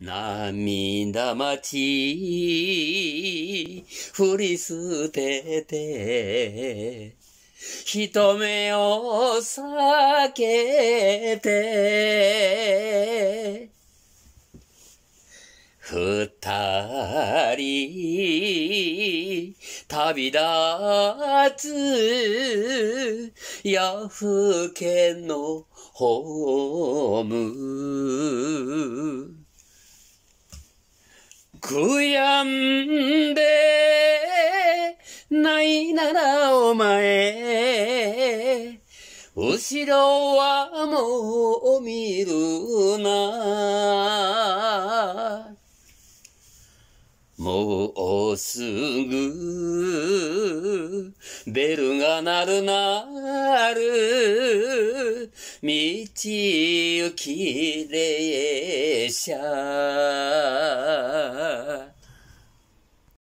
涙待ち、降り捨てて、人目を避けて、二人、旅立つ、夜更けのホーム。悔やんでないならお前、後ろはもう見るな。もうすぐ、ベルが鳴るなる、道行き列車。